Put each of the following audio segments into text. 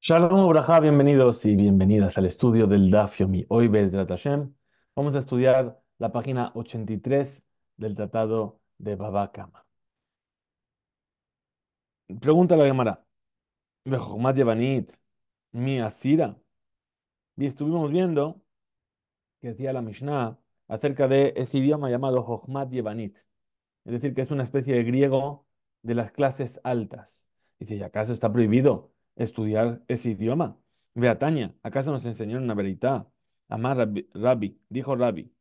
Shalom Ubraja, bienvenidos y bienvenidas al estudio del Daf Yomi. Hoy, la vamos a estudiar la página 83 del Tratado de Kama Pregunta la Gemara. Bejomat Yevanit, mi Asira. Y estuvimos viendo que decía la Mishnah acerca de ese idioma llamado Jochmat Yevanit. Es decir, que es una especie de griego de las clases altas. Dice, ¿y acaso está prohibido estudiar ese idioma? Beataña, ¿acaso nos enseñaron una veridad? Amar Rabbi, dijo Rabbi,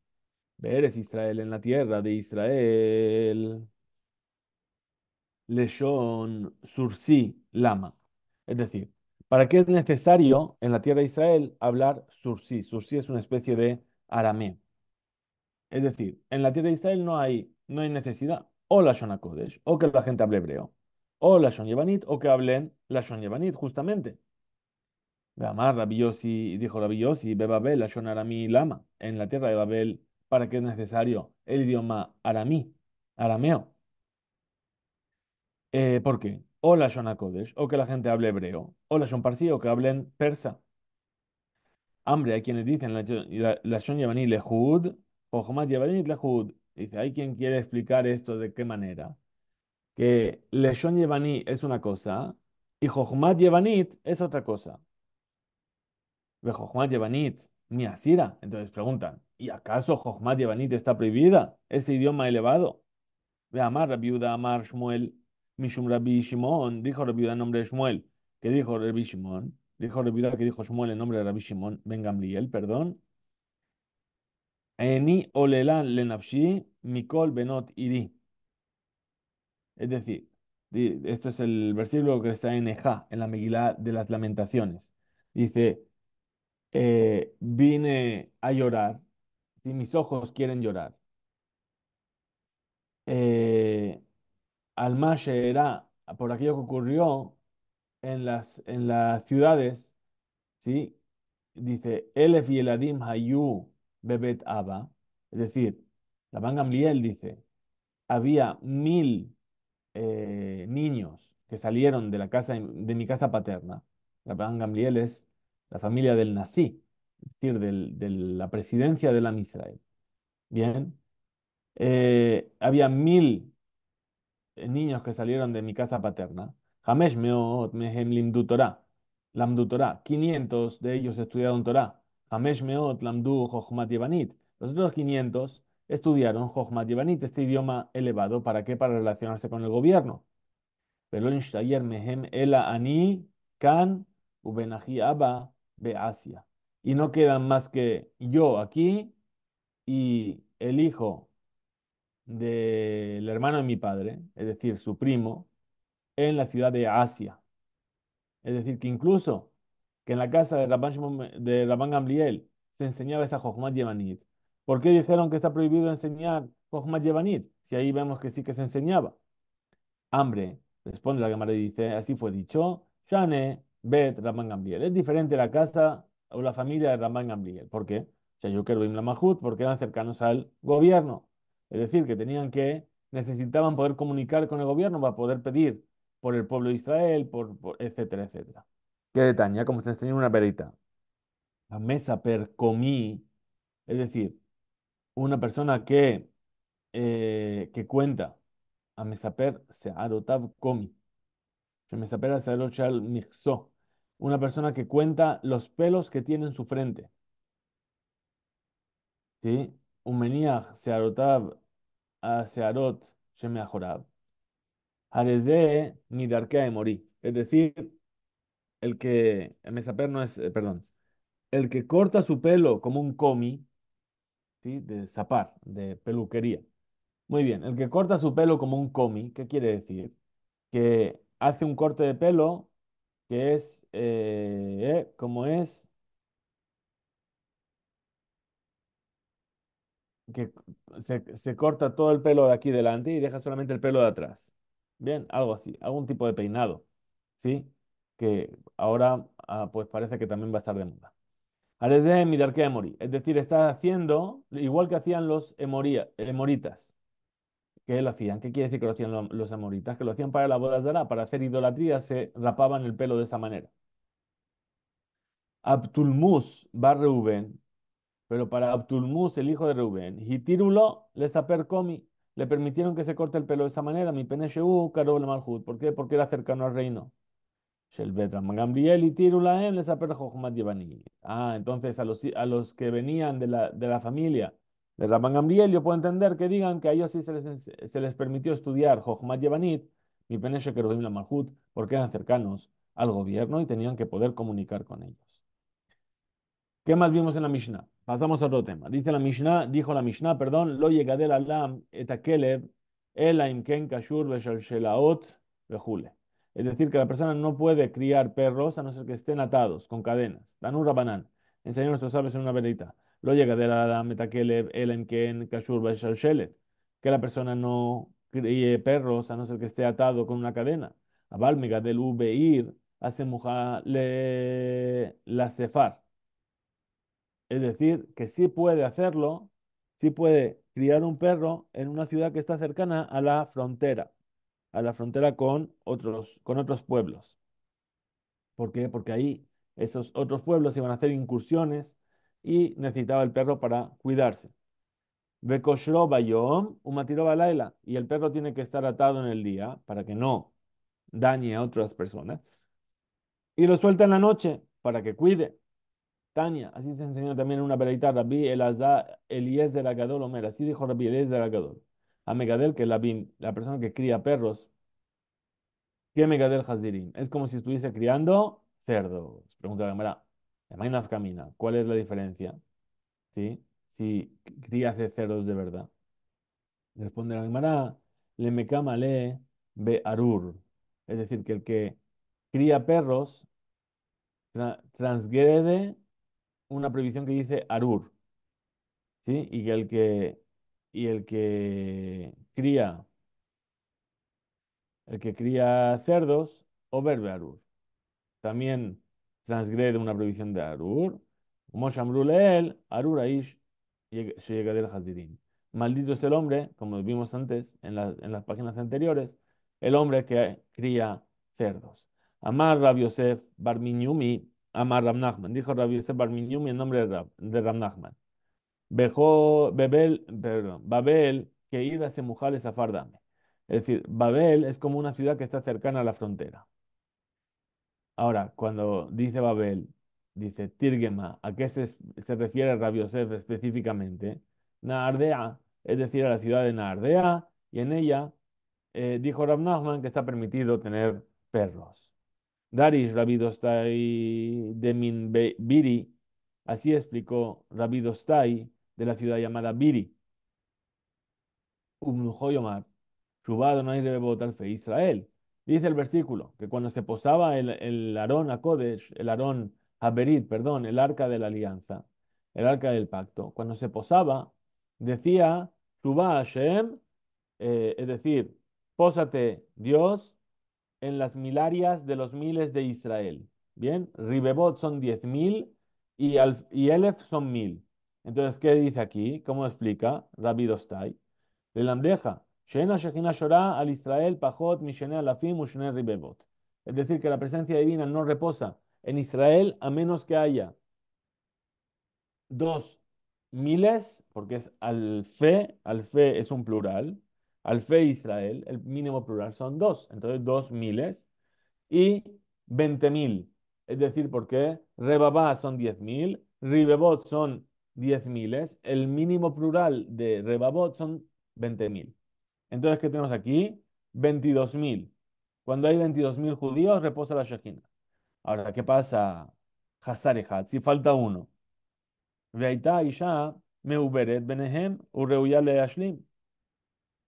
veres Israel en la tierra de Israel. Leshon Sursi Lama. Es decir, ¿para qué es necesario en la tierra de Israel hablar Sursi? Sursi es una especie de arameo. Es decir, en la tierra de Israel no hay, no hay necesidad o la Shona Kodesh o que la gente hable hebreo o la Shon Yevanit, o que hablen la Shon Yevanit, justamente. Gamar Rabbi Yossi, dijo Rabbi Yossi, Bebabel, la Shon Aramí Lama, en la tierra de Babel, ¿para qué es necesario el idioma aramí, arameo? Eh, ¿Por qué? O la Shon o que la gente hable hebreo, o la Shon Parsi, o que hablen persa. Hambre, hay quienes dicen la, Shon Yevanit Lehud, o Hamad Yevanit Lehud. Dice, hay quien quiere explicar esto de qué manera que Leshon Yevaní es una cosa y Jochmat Yevanit es otra cosa. Ve Jochmat Yevanit, mi Asira. Entonces preguntan, ¿y acaso Jochmat Yevanit está prohibida? Ese idioma elevado. Ve Amar Rabiuda Amar Shmuel Mishum Rabbi Shimon, dijo Rabiuda en nombre de Shmuel, que dijo Rabbi Shimon, dijo Rabiuda que dijo Shmuel en nombre de Rabbi Shimon, Ben Gamliel, perdón. Eni olelan lenafshi mikol benot iri. Es decir, esto es el versículo que está en Ejá, en la Megilá de las Lamentaciones. Dice, eh, vine a llorar, y mis ojos quieren llorar. Eh, era por aquello que ocurrió en las, en las ciudades, ¿sí? dice, Elef y Eladim Hayu Bebet Abba, es decir, la Van dice, había mil eh, niños que salieron de, la casa, de mi casa paterna, Abraham es la familia del Nasi, es decir, de la presidencia de la Israel. Bien, eh, había mil eh, niños que salieron de mi casa paterna. Hamesh meot Torah, 500 de ellos estudiaron Torah. meot Los otros 500 estudiaron Jochmat Yevanit, este idioma elevado, ¿para qué? Para relacionarse con el gobierno. mehem ela ani kan asia Y no quedan más que yo aquí y el hijo del hermano de mi padre, es decir, su primo, en la ciudad de Asia. Es decir, que incluso que en la casa de Rabban, de se enseñaba esa Jochmat Yevanit, ¿Por qué dijeron que está prohibido enseñar Jochma Yevanit? Si ahí vemos que sí que se enseñaba. Hambre, responde la cámara y dice, así fue dicho, Shane Bet Es diferente la casa o la familia de Ramán Gambier? ¿Por qué? porque eran cercanos al gobierno. Es decir, que tenían que, necesitaban poder comunicar con el gobierno para poder pedir por el pueblo de Israel, por, etcétera, etcétera. ¿Qué detaña? Como se enseña una perita. La mesa per comí, es decir, una persona que, eh, que cuenta a mesaper searotav komi, mesaper shal mixo una persona que cuenta los pelos que tiene en su frente. ¿Sí? Umeniach se ah, searot se Hareze midarkea de morí. Es decir, el que, el mesaper no es, eh, perdón, el que corta su pelo como un komi, de zapar, de peluquería. Muy bien, el que corta su pelo como un comi, ¿qué quiere decir? Que hace un corte de pelo que es, eh, eh, como es, que se, corta todo el pelo de aquí delante y deja solamente el pelo de atrás. Bien, algo así, algún tipo de peinado, ¿sí? Que ahora ah, pues parece que también va a estar de moda de Es decir, está haciendo igual que hacían los emoritas. ¿Qué lo hacían? ¿Qué quiere decir que lo hacían los, amoritas? Que lo hacían para las bodas de Ara, para hacer idolatría, se rapaban el pelo de esa manera. Abtulmus va Reuben, pero para Abtulmus, el hijo de Reuben, Hitirulo les apercomi, le permitieron que se corte el pelo de esa manera, mi pene Shehu, uh, ¿Por qué? Porque era cercano al reino. Ah, entonces a los, a los que venían de la, de la familia de la yo puedo entender que digan que a ellos sí se les, permitió estudiar Jochmat Yevanit, mi Peneshe Kerubim la Malhut, porque eran cercanos al gobierno y tenían que poder comunicar con ellos. ¿Qué más vimos en la Mishnah? Pasamos a otro tema. Dice la Mishnah, dijo la Mishnah, perdón, lo del alam etakeleb elaim ken kashur shelaot bejule. Es decir, que la persona no puede criar perros a no ser que estén atados con cadenas. Danur Rabanán. Enseñó nuestros sabios en una verita. Lo llega de la Metakelev, elenken, Kashur, Que la persona no críe perros a no ser que esté atado con una cadena. balmega del Ubeir hace le la sefar. Es decir, que sí puede hacerlo, sí puede criar un perro en una ciudad que está cercana a la frontera a la frontera con otros, con otros pueblos. ¿Por qué? Porque ahí esos otros pueblos iban a hacer incursiones y necesitaba el perro para cuidarse. Y el perro tiene que estar atado en el día para que no dañe a otras personas. Y lo suelta en la noche para que cuide. Tania, así se enseñó también en una veredita Rabbi Elazar Eliezer Agadol Omer. Así dijo Rabbi Eliezer Agadol a Megadel que es la persona que cría perros, ¿qué Megadel dirim? Es como si estuviese criando cerdos. Pregunta la Gemara, Imagina camina, ¿cuál es la diferencia? ¿Sí? Si cría de cerdos de verdad. Responde la Gemara, le me le be arur. Es decir, que el que cría perros transgrede una prohibición que dice arur. ¿Sí? Y que el que y el que cría el que cría cerdos o verbe Arur. También transgrede una prohibición de Arur. el Arur Aish, del Maldito es el hombre, como vimos antes en, las páginas anteriores, el hombre que cría cerdos. Amar Rab Yosef Barminyumi, Amar Rab Dijo Rab Yosef en nombre de Rab, Babel, que ir a mujales a Fardame. Es decir, Babel es como una ciudad que está cercana a la frontera. Ahora, cuando dice Babel, dice Tirgema, ¿a qué se, refiere Rabiosef específicamente? Naardea, es decir, a la ciudad de Naardea, y en ella eh, dijo Rab que está permitido tener perros. Darish Rabidostai de Minbiri, así explicó Rabidostai de la ciudad llamada Biri. Umnujoyomar, Shubado no fe Israel. Dice el versículo que cuando se posaba el, el Aarón a Kodesh, el Aarón a Berit, perdón, el arca de la alianza, el arca del pacto, cuando se posaba, decía Shubá a eh, es decir, pósate Dios en las milarias de los miles de Israel. Bien, Ribebot son diez mil y, Eleph y Elef son mil. Entonces, ¿qué dice aquí? ¿Cómo explica Rabbi Dostai? Le landeja. al Israel, Pajot, Ribebot. Es decir, que la presencia divina no reposa en Israel a menos que haya dos miles, porque es al fe, al fe es un plural, al fe Israel, el mínimo plural son dos, entonces dos miles, y veinte mil, es decir, porque Rebabá son diez mil, Ribebot son diez miles, ¿eh? el mínimo plural de Rebabot son 20.000. Entonces, ¿qué tenemos aquí? 22.000. Cuando hay 22.000 judíos, reposa la Shekhinah. Ahora, ¿qué pasa? Hazar si falta uno. ya Isha Meuberet Benehem Ureuyale Ashlim.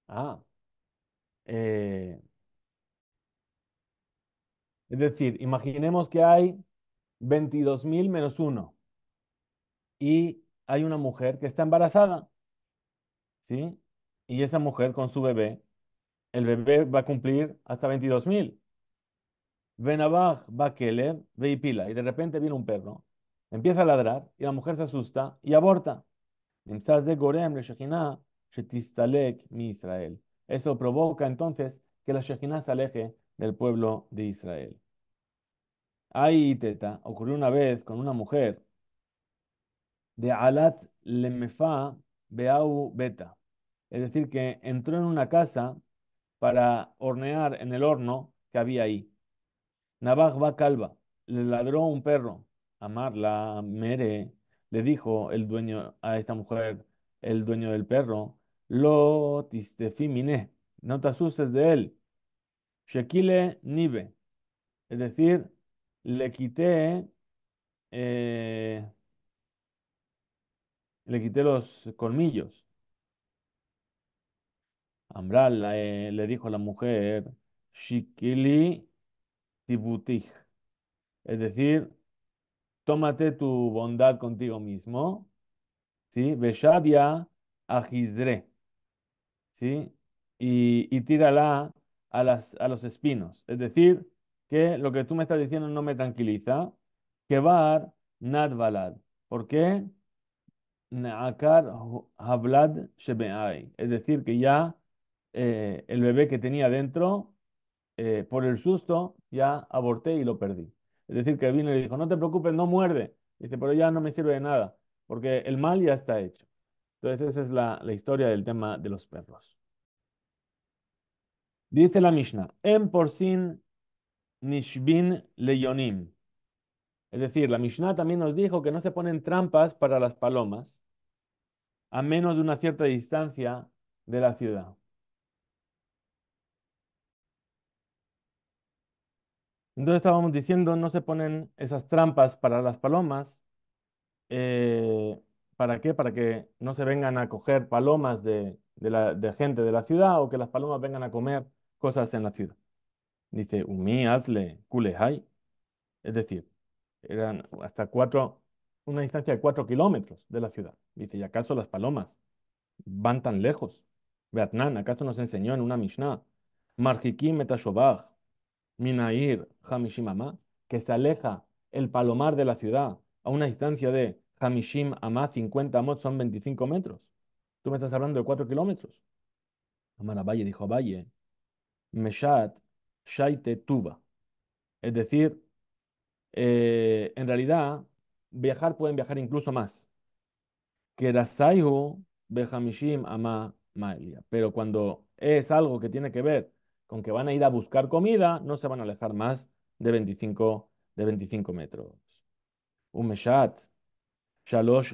Ah. Eh, es decir, imaginemos que hay 22.000 menos uno. y hay una mujer que está embarazada, ¿sí? Y esa mujer con su bebé, el bebé va a cumplir hasta 22.000. mil. Benabach, ve y pila, y de repente viene un perro, empieza a ladrar, y la mujer se asusta y aborta. de Israel. Eso provoca entonces que la Shekinah se aleje del pueblo de Israel. Ahí, Teta, ocurrió una vez con una mujer de Alat Lemefa Beau Beta. Es decir, que entró en una casa para hornear en el horno que había ahí. navaj va calva, le ladró un perro. amarla mere, le dijo el dueño a esta mujer, el dueño del perro, lo tistefimine, no te asustes de él. Shekile nive, es decir, le quité eh, le quité los colmillos. Ambral eh, le dijo a la mujer, Shikili Tibutij, es decir, tómate tu bondad contigo mismo, ¿sí? Beshadia Ajizre, ¿sí? Y, tírala a, a los espinos, es decir, que lo que tú me estás diciendo no me tranquiliza. Kebar Nadvalad. ¿Por qué? Es decir, que ya eh, el bebé que tenía dentro, eh, por el susto, ya aborté y lo perdí. Es decir, que vino y le dijo, no te preocupes, no muerde. Dice, pero ya no me sirve de nada, porque el mal ya está hecho. Entonces, esa es la, historia del tema de los perros. Dice la Mishnah, en em por sin nishbin leyonim. Es decir, la Mishnah también nos dijo que no se ponen trampas para las palomas a menos de una cierta distancia de la ciudad. Entonces estábamos diciendo, no se ponen esas trampas para las palomas. Eh, ¿Para qué? Para que no se vengan a coger palomas de, gente de la ciudad o que las palomas vengan a comer cosas en la ciudad. Dice, Es decir, eran hasta cuatro, una distancia de cuatro kilómetros de la ciudad. Dice, ¿y acaso las palomas van tan lejos? Beatnán, acaso nos enseñó en una Mishnah, Marjikim Metashobach, Minair Amá, que se aleja el palomar de la ciudad a una distancia de Hamishim Amá, 50 Amot, son 25 metros. Tú me estás hablando de 4 kilómetros. Amara Valle dijo Valle, Meshat Shaite Tuba. Es decir, eh, en realidad, viajar pueden viajar incluso más. Pero cuando es algo que tiene que ver con que van a ir a buscar comida, no se van a alejar más de 25, de 25 metros. Shalosh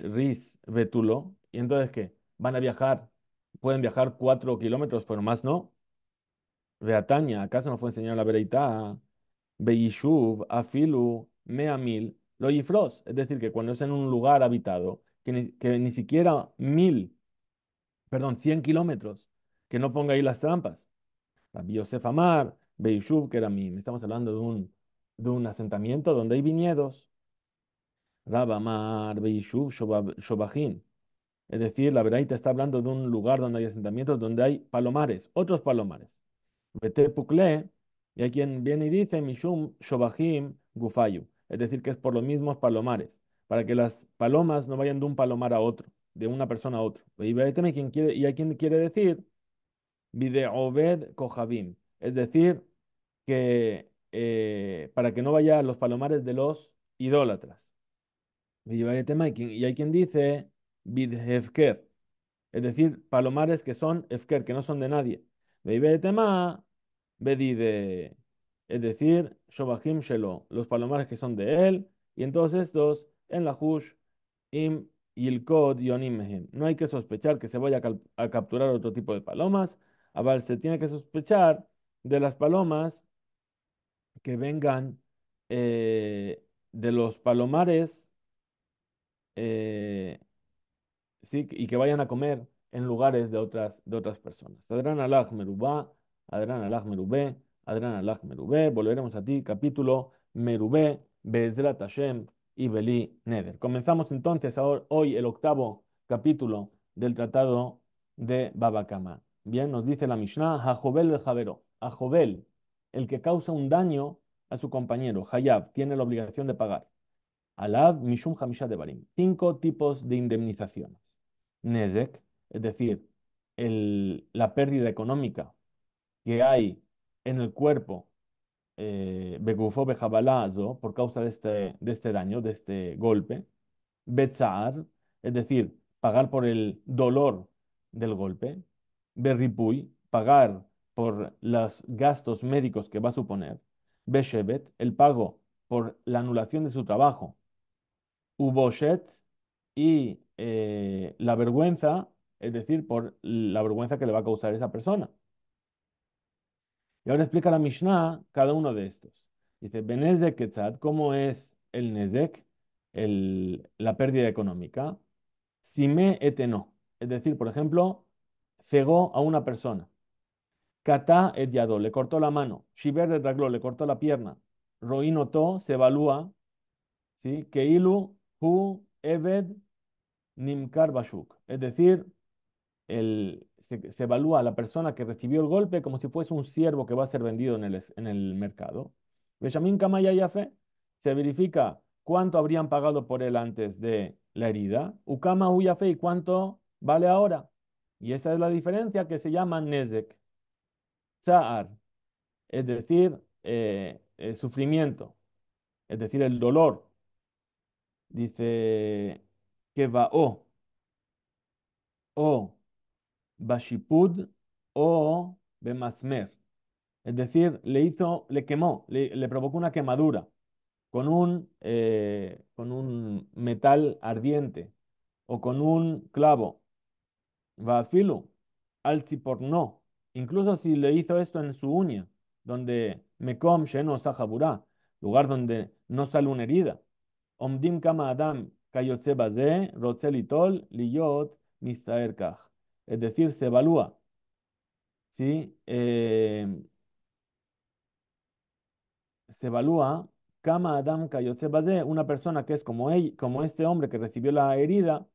Betulo. ¿Y entonces qué? Van a viajar, pueden viajar 4 kilómetros, pero más no. Beatania, ¿acaso nos fue enseñado la verdad. Beyishuv, Afilu, Meamil, lo Es decir, que cuando es en un lugar habitado, que ni, siquiera mil, perdón, cien kilómetros, que no ponga ahí las trampas. la Amar, que era mi, estamos hablando de un, de un asentamiento donde hay viñedos. Rabamar, Beyishuv, Shobajin. Es decir, la te está hablando de un lugar donde hay asentamientos, donde hay palomares, otros palomares. Y hay quien viene y dice, Mishum Shobahim Gufayu, es decir, que es por los mismos palomares, para que las palomas no vayan de un palomar a otro, de una persona a otro. Y, hay quien quiere decir, Videoved Kohabim, es decir, que eh, para que no vayan los palomares de los idólatras. Y hay quien dice, es decir, palomares que son Efker, que no son de nadie. tema Bedide, es decir, Shelo, los palomares que son de él, y en todos estos, en la Hush, Im Yilkod Yonim No hay que sospechar que se vaya a, capturar otro tipo de palomas, Aval se tiene que sospechar de las palomas que vengan eh, de los palomares eh, y que vayan a comer en lugares de otras, de otras personas. Sadran Allah Merubá. Adran Alaj Merubé, Adran Alaj Merubé, volveremos a ti, capítulo Merubé, Bezrat Hashem y Belí Neder. Comenzamos entonces ahora, hoy el octavo capítulo del tratado de Babacama. Bien, nos dice la Mishnah, Jajobel el Javero, Jobel, el que causa un daño a su compañero, Hayab, tiene la obligación de pagar. Alad, Mishum Hamisha de Barim. Cinco tipos de indemnizaciones. Nezek, es decir, la pérdida económica que hay en el cuerpo eh, Begufo Bejabalazo por causa de este, de este daño, de este golpe, Betzar, es decir, pagar por el dolor del golpe, Berripuy, pagar por los gastos médicos que va a suponer, Beshevet, el pago por la anulación de su trabajo, Uboshet y eh, la vergüenza, es decir, por la vergüenza que le va a causar esa persona. Y ahora explica la Mishnah cada uno de estos. Dice, Benezek Ketzad, ¿cómo es el Nezek, el, la pérdida económica? Sime eteno. Es decir, por ejemplo, cegó a una persona. Kata et yado, le cortó la mano. Shiver de le cortó la pierna. to, se evalúa. ¿sí? Keilu hu eved nimkar bashuk. Es decir, el, se, evalúa a la persona que recibió el golpe como si fuese un siervo que va a ser vendido en el, mercado. Benjamin Kamaya se verifica cuánto habrían pagado por él antes de la herida. Ukama Uyafe y cuánto vale ahora. Y esa es la diferencia que se llama Nezek. Zahar, es decir, eh, el sufrimiento, es decir, el dolor. Dice que va o. O Bashipud o Bemasmer. Es decir, le hizo, le quemó, le, provocó una quemadura con un, eh, con un metal ardiente o con un clavo. Vafilu, al no. Incluso si le hizo esto en su uña, donde mekom sheno sahaburá, lugar donde no sale una herida. Omdim kama adam kayotze baze, rotzeli liyot, mistaer es decir, se evalúa ¿sí? Eh, se evalúa Kama Adam Kayotsebade, una persona que es como, él, como este hombre que recibió la herida,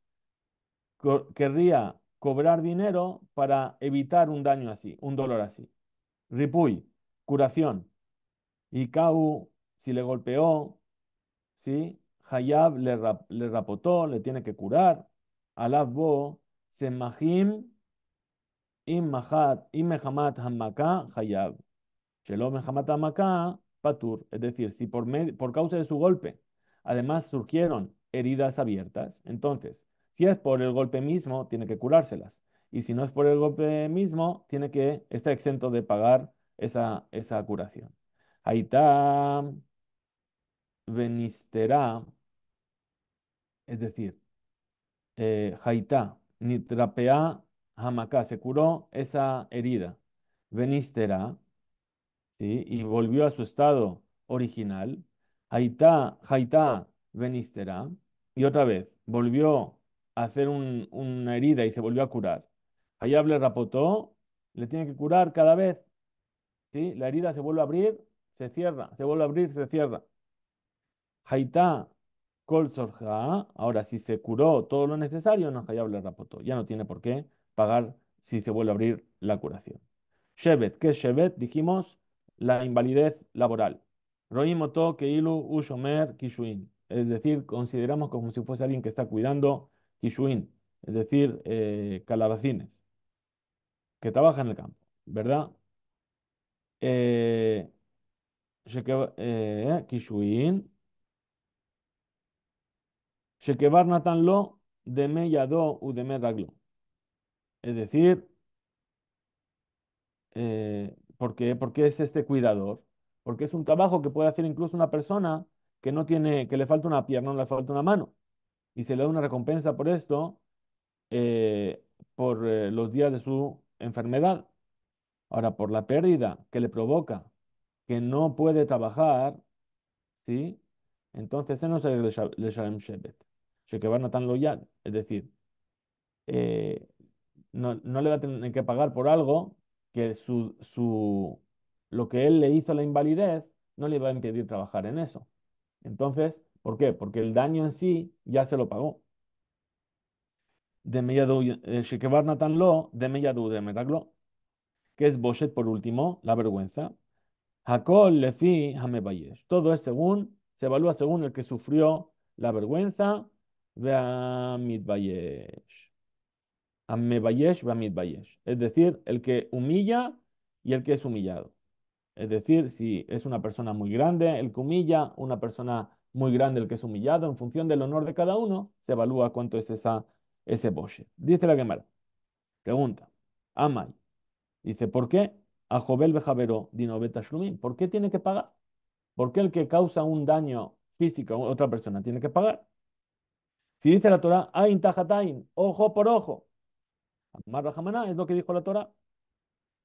querría cobrar dinero para evitar un daño así, un dolor así. Ripuy, curación. Y Kau, si le golpeó, ¿sí? Hayab le, le rapotó, le tiene que curar. Alabbo, Hamaka Es decir, si por, causa de su golpe además surgieron heridas abiertas, entonces, si es por el golpe mismo, tiene que curárselas. Y si no es por el golpe mismo, tiene que estar exento de pagar esa, curación. Ahí venisterá, es decir, eh, Nitrapea Hamaká, se curó esa herida. Venistera, y volvió a su estado original. Haitá, Haitá, Venistera, y otra vez volvió a hacer una herida y se volvió a curar. Hayab le rapotó, le tiene que curar cada vez. ¿sí? La herida se vuelve a abrir, se cierra, se vuelve a abrir, se cierra. Haitá, ¿ah? ahora si se curó todo lo necesario, no a rapoto. Ya no tiene por qué pagar si se vuelve a abrir la curación. Shevet, ¿qué es Shevet? Dijimos la invalidez laboral. Roimoto Keilu Ushomer Kishuin. Es decir, consideramos como si fuese alguien que está cuidando Kishuin, es decir, eh, calabacines, que trabaja en el campo, ¿verdad? Eh, eh, Kishuin, que Natan lo me yado u me Es decir, eh, porque, porque es este cuidador, porque es un trabajo que puede hacer incluso una persona que no tiene, que le falta una pierna, le falta una mano, y se le da una recompensa por esto, eh, por eh, los días de su enfermedad. Ahora, por la pérdida que le provoca, que no puede trabajar, ¿sí? Entonces, ese no es el Shalem Shebet. Es decir, eh, no, no, le va a tener que pagar por algo que su, su, lo que él le hizo a la invalidez no le va a impedir trabajar en eso. Entonces, ¿por qué? Porque el daño en sí ya se lo pagó. De Meyadu, eh, Natan Lo, de Meyadu, de Metaglo. Que es Boshet, por último, la vergüenza. Hakol, Lefi, Hamebayesh. Todo es según, se evalúa según el que sufrió la vergüenza Amebayesh Es decir, el que humilla y el que es humillado. Es decir, si es una persona muy grande el que humilla, una persona muy grande el que es humillado, en función del honor de cada uno, se evalúa cuánto es esa, ese boche. Dice la Gemara. Pregunta. Amay. Dice, ¿por qué? A Jovel Bejavero Dinoveta Shlumin. ¿Por qué tiene que pagar? ¿Por qué el que causa un daño físico a otra persona tiene que pagar? Si dice la Torah, Ain tajatain, ojo por ojo. es lo que dijo la Torah.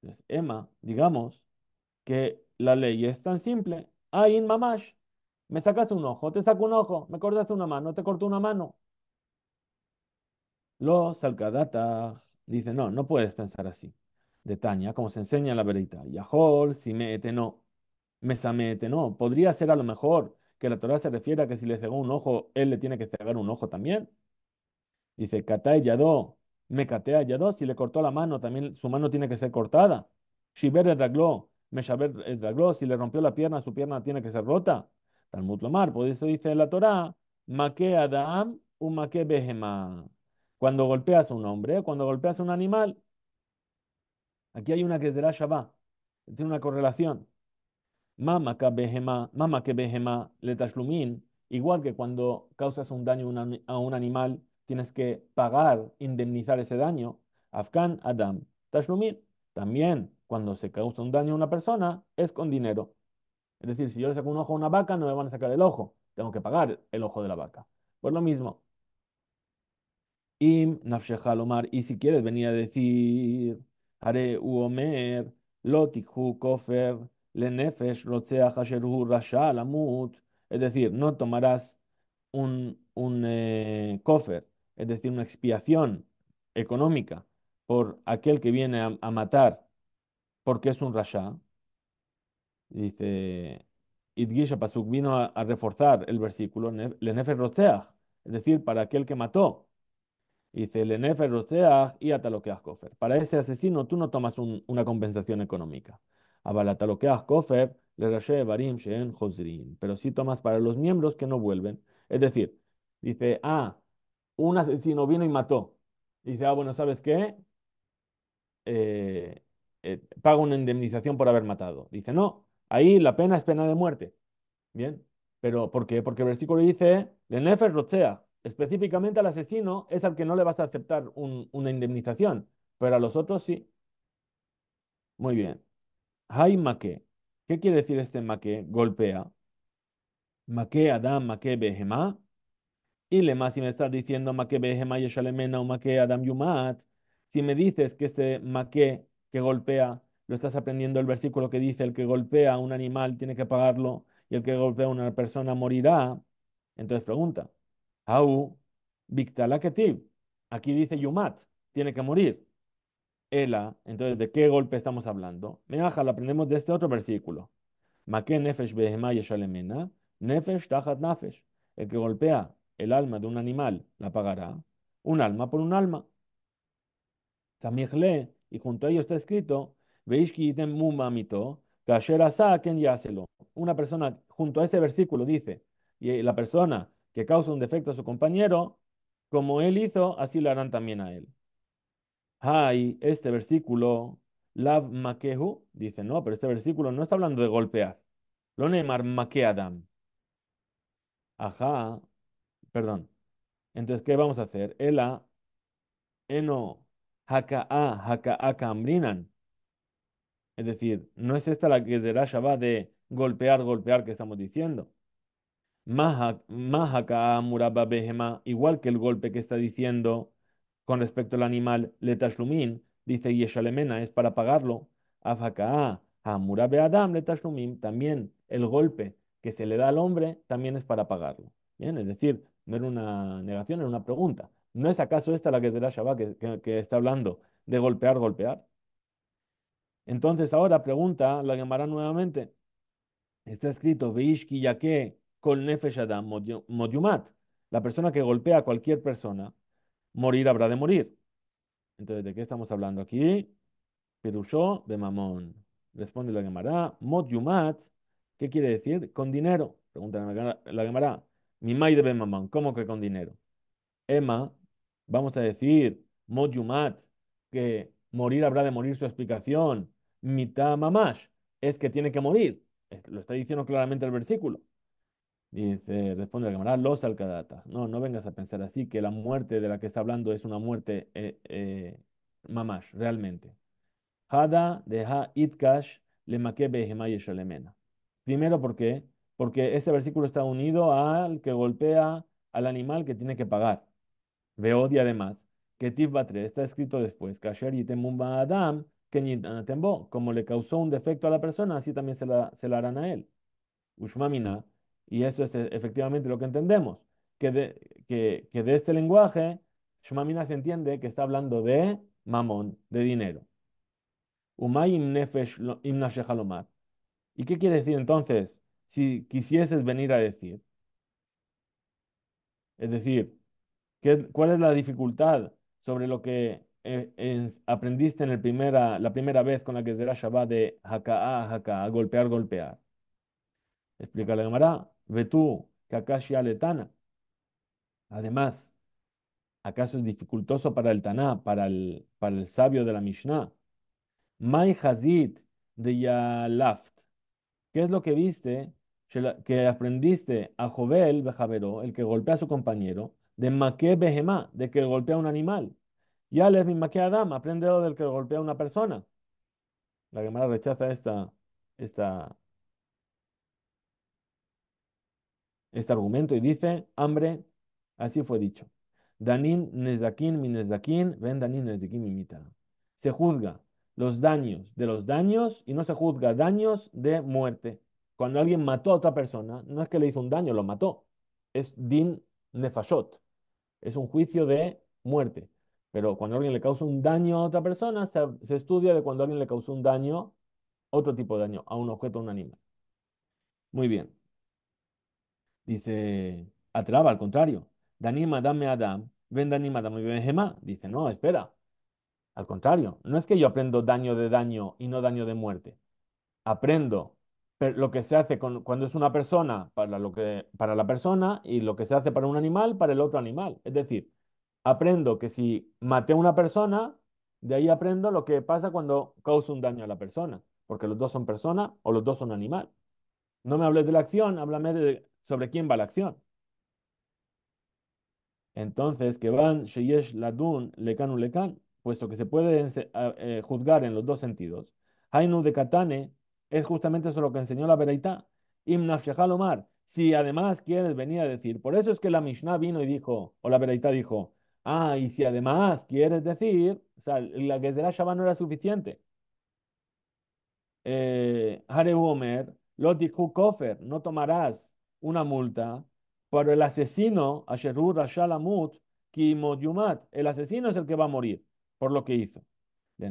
Entonces, Emma, digamos que la ley es tan simple. Ain mamash, me sacaste un ojo, te saco un ojo, me cortaste una mano, te corto una mano. Los alcadatas dicen, no, no puedes pensar así. De como se enseña en la verita. Yahol, si me no, no. Podría ser a lo mejor que la Torah se refiere a que si le cegó un ojo, él le tiene que cegar un ojo también. Dice, Katai Yadó, me catea Yadó, si le cortó la mano, también su mano tiene que ser cortada. si le rompió la pierna, su pierna tiene que ser rota. Talmud mar por eso dice la Torah, Maque Adam u Maque Behema. Cuando golpeas a un hombre, cuando golpeas a un animal, aquí hay una que será Shabbat, tiene una correlación. Mama que behema le tashlumin, igual que cuando causas un daño a un animal, tienes que pagar, indemnizar ese daño. Afkan Adam, tashlumin, también cuando se causa un daño a una persona, es con dinero. Es decir, si yo le saco un ojo a una vaca, no me van a sacar el ojo, tengo que pagar el ojo de la vaca. Pues lo mismo. Im Nafshehalomar, y si quieres venir a decir, haré uomer, lotik kofer, lenefesh rotzeach asherhu rasha lamut. Es decir, no tomarás un, un cofer, eh, es decir, una expiación económica por aquel que viene a, matar porque es un rasha. Dice, Idgisha Pasuk vino a, reforzar el versículo, lenefesh rotzeach, es decir, para aquel que mató. Dice, lenefesh rozeach y atalokeach cofer. Para ese asesino tú no tomas una compensación económica. Pero sí tomas para los miembros que no vuelven. Es decir, dice, ah, un asesino vino y mató. Dice, ah, bueno, ¿sabes qué? Eh, eh, pago una indemnización por haber matado. Dice, no, ahí la pena es pena de muerte. Bien, pero ¿por qué? Porque el versículo dice, le nefer específicamente al asesino es al que no le vas a aceptar una indemnización, pero a los otros sí. Muy bien. Hay maque, ¿Qué quiere decir este maque? Golpea. Maque Adam, maque Behemá. Y le más si me estás diciendo maque Behemá Yeshalemena o maque Adam Yumat. Si me dices que este maque que golpea, lo estás aprendiendo el versículo que dice el que golpea un animal tiene que pagarlo y el que golpea a una persona morirá. Entonces pregunta. Au biktalaketib. Aquí dice Yumat, tiene que morir entonces, ¿de qué golpe estamos hablando? Meaja, lo aprendemos de este otro versículo. nefesh nefesh El que golpea el alma de un animal la pagará, un alma por un alma. y junto a ello está escrito, veishki mumamito, ken Una persona, junto a ese versículo, dice, y la persona que causa un defecto a su compañero, como él hizo, así lo harán también a él este versículo, Lav dice, no, pero este versículo no está hablando de golpear. Lo Neymar Makeadam. Ajá, perdón. Entonces, ¿qué vamos a hacer? Ela, Eno, Haka'a, Haka'a, cambrinan. Es decir, no es esta la que de la Shabbat de golpear, golpear que estamos diciendo. muraba igual que el golpe que está diciendo con respecto al animal letashlumin, dice Yeshalemena, es para pagarlo. Afakaa, Hamurabe Adam letashlumin, también el golpe que se le da al hombre también es para pagarlo. Bien, es decir, no era una negación, era una pregunta. ¿No es acaso esta la que de la Shabbat que, está hablando de golpear, golpear? Entonces ahora pregunta la llamará nuevamente. Está escrito, Veishki Yake Kol Nefesh Adam La persona que golpea a cualquier persona, morir habrá de morir. Entonces, ¿de qué estamos hablando aquí? Perusho de mamón. Responde la Gemara, mot yumat, ¿qué quiere decir? Con dinero. Pregunta la Gemara, mi may de mamón, ¿cómo que con dinero? Emma, vamos a decir, mot yumat, que morir habrá de morir su explicación, mitad mamash, es que tiene que morir. Lo está diciendo claramente el versículo. Y responde el camarada, los alcadatas. No, no vengas a pensar así, que la muerte de la que está hablando es una muerte eh, eh realmente. deja itkash le Primero, ¿por qué? Porque este versículo está unido al que golpea al animal que tiene que pagar. Veo y además que tifbatre está escrito después, como le causó un defecto a la persona, así también se la, se la harán a él. Ushmamina y eso es eh, efectivamente lo que entendemos, que de, que, de este lenguaje, Shumamina se entiende que está hablando de mamón, de dinero. ¿Y qué quiere decir entonces si quisieses venir a decir? Es decir, ¿cuál es la dificultad sobre lo que eh, aprendiste en el la primera vez con la que será Shabbat de haka'a, haka, golpear, golpear? Explica la cámara. Betú, Kakashi Aletana. Además, ¿acaso es dificultoso para el Taná, para el, para el sabio de la Mishnah? Mai Hazid de Yalaft. ¿Qué es lo que viste, que aprendiste a Jovel Bejaberó, el que golpea a su compañero, de Maque Behemá, de que golpea a un animal? ya mi Maque Adam, aprende del que golpea a una persona. La Gemara rechaza esta, esta este argumento y dice, hambre, así fue dicho. Danin nezakin mi nezakin, ven danin nezakin mi Se juzga los daños de los daños y no se juzga daños de muerte. Cuando alguien mató a otra persona, no es que le hizo un daño, lo mató. Es din nefashot. Es un juicio de muerte. Pero cuando alguien le causa un daño a otra persona, se, estudia de cuando alguien le causó un daño, otro tipo de daño, a un objeto a un animal. Muy bien. Dice Atraba, al contrario. Danima, dame a Adam, ven Danima, dame Benjema. Dice, no, espera. Al contrario, no es que yo aprendo daño de daño y no daño de muerte. Aprendo lo que se hace con, cuando es una persona para, lo que, para la persona y lo que se hace para un animal para el otro animal. Es decir, aprendo que si maté a una persona, de ahí aprendo lo que pasa cuando causa un daño a la persona, porque los dos son persona o los dos son animal. No me hables de la acción, háblame de, sobre quién va la acción. Entonces, que van Sheyesh Ladun Lekan Lekan, puesto que se puede eh, juzgar en los dos sentidos. Hainu de Katane es justamente eso lo que enseñó la veredita. Imnaf Omar. Si además quieres venir a decir, por eso es que la Mishnah vino y dijo, o la veredita dijo, ah, y si además quieres decir, o sea, la que la Shabbat no era suficiente. Eh, Hare Kofer, no tomarás una multa, por el asesino, el asesino es el que va a morir por lo que hizo. y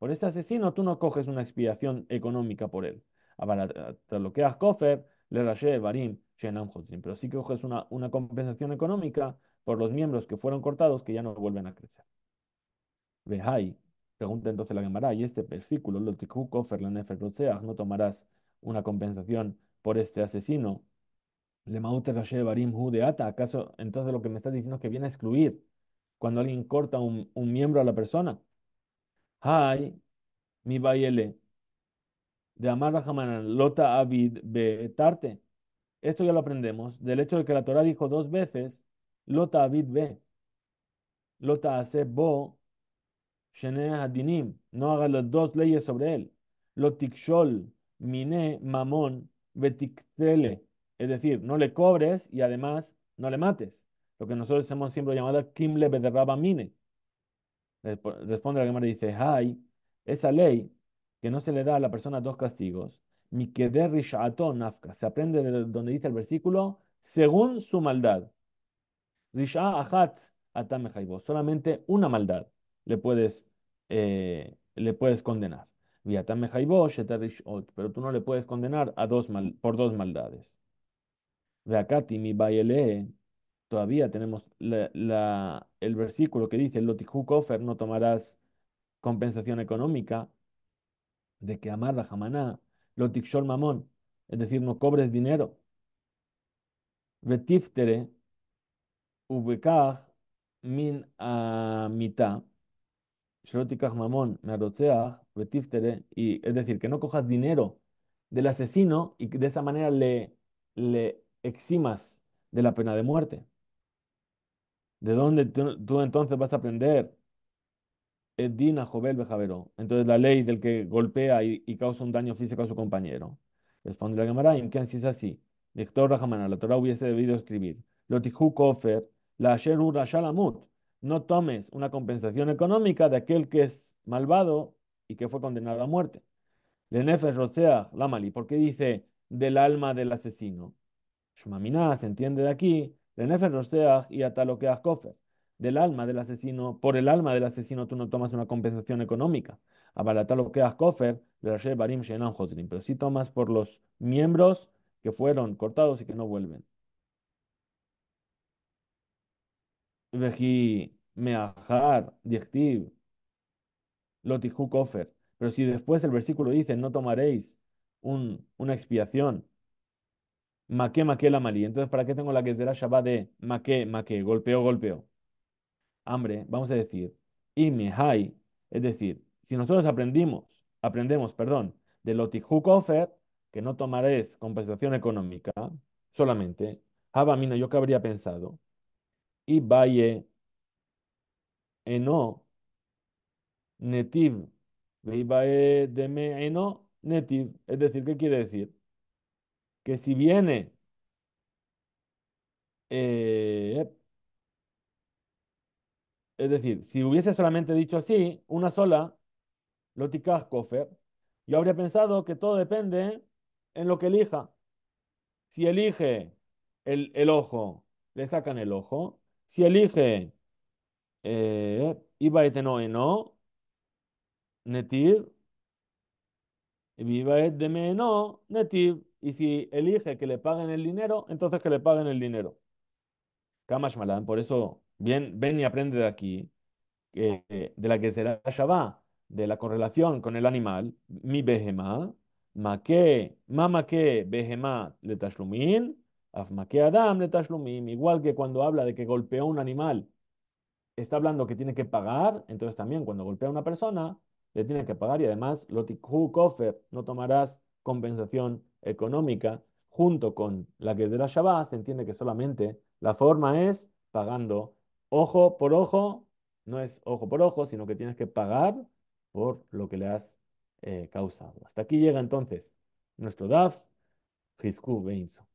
Por este asesino tú no coges una expiación económica por él. Pero sí que coges una, una compensación económica por los miembros que fueron cortados que ya no vuelven a crecer. Vejai, pregunta entonces la Gemara, y este versículo, lo no tomarás una compensación por este asesino. Le ¿Acaso entonces lo que me estás diciendo es que viene a excluir cuando alguien corta un, miembro a la persona? Hay mi baile de Amar Lota Avid Betarte. Esto ya lo aprendemos del hecho de que la Torah dijo dos veces Lota abid Be. Lota hace Bo No haga las dos leyes sobre él. Lotikshol Mine Mamón es decir, no le cobres y además no le mates. Lo que nosotros hemos siempre llamado Kimle Bederraba Mine. Responde la Gemara y dice: Hay esa ley que no se le da a la persona dos castigos, mi Nafka, se aprende de donde dice el versículo, según su maldad. solamente una maldad le puedes, eh, le puedes condenar. Pero tú no le puedes condenar a dos por dos maldades. Veakati mi baile. Todavía tenemos el versículo que dice: lo no tomarás compensación económica. De que amar la jamaná. Lotikshol mamón. Es decir, no cobres dinero. Vetiftere. min amita. mamón. ¿eh? y es decir, que no cojas dinero del asesino y de esa manera le, le eximas de la pena de muerte. ¿De dónde tú, entonces vas a aprender? Edina Jovel Bejavero. Entonces la ley del que golpea y, causa un daño físico a su compañero. Responde la Gemara, ¿en si es así? Lector Rahamana, la Torah hubiese debido escribir. la No tomes una compensación económica de aquel que es malvado y que fue condenado a muerte. Le Nefesh Lamali, ¿por qué dice del alma del asesino? Shumaminá se entiende de aquí, Le Nefesh y Del alma del asesino, por el alma del asesino tú no tomas una compensación económica. Abalatalokeach Kofer, Le Barim Shenan pero sí tomas por los miembros que fueron cortados y que no vuelven. Veji Meajar, Diechtiv lotihuk Pero si después el versículo dice, no tomaréis una expiación, maque maque la malí. Entonces, ¿para qué tengo la que es la Shabbat de maqué, maqué, golpeo golpeo, Hambre, vamos a decir, y hay es decir, si nosotros aprendimos, aprendemos, perdón, de lotihuk que no tomaréis compensación económica solamente, mina yo que habría pensado, y Valle, Eno, Netiv. Veibae e, eno Netiv. Es decir, ¿qué quiere decir? Que si viene. Eh, es decir, si hubiese solamente dicho así, una sola, lotikaz kofer, yo habría pensado que todo depende en lo que elija. Si elige el, ojo, le sacan el ojo. Si elige eh, iba e no, e Netiv, Viva de no Netiv. Y si elige que le paguen el dinero, entonces que le paguen el dinero. malan, por eso bien, ven y aprende de aquí, de la que será Shabbat, de la correlación con el animal, mi behemá, maque, que behemá le tashlumin, adam igual que cuando habla de que golpeó un animal, está hablando que tiene que pagar, entonces también cuando golpea a una persona, le tienes que pagar y además lo Koffer, no tomarás compensación económica junto con la que de la Shabbat, se entiende que solamente la forma es pagando ojo por ojo, no es ojo por ojo, sino que tienes que pagar por lo que le has eh, causado. Hasta aquí llega entonces nuestro DAF, Hiscu Beimso.